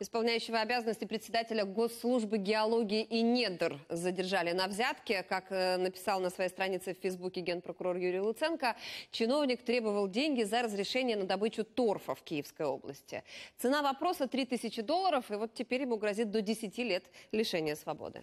исполняющего обязанности председателя Госслужбы геологии и недр задержали на взятке. Как э, написал на своей странице в Фейсбуке генпрокурор Юрий Луценко, чиновник требовал деньги за разрешение на добычу торфа в Киевской области. Цена вопроса 3000 долларов, и вот теперь ему грозит до 10 лет лишения свободы.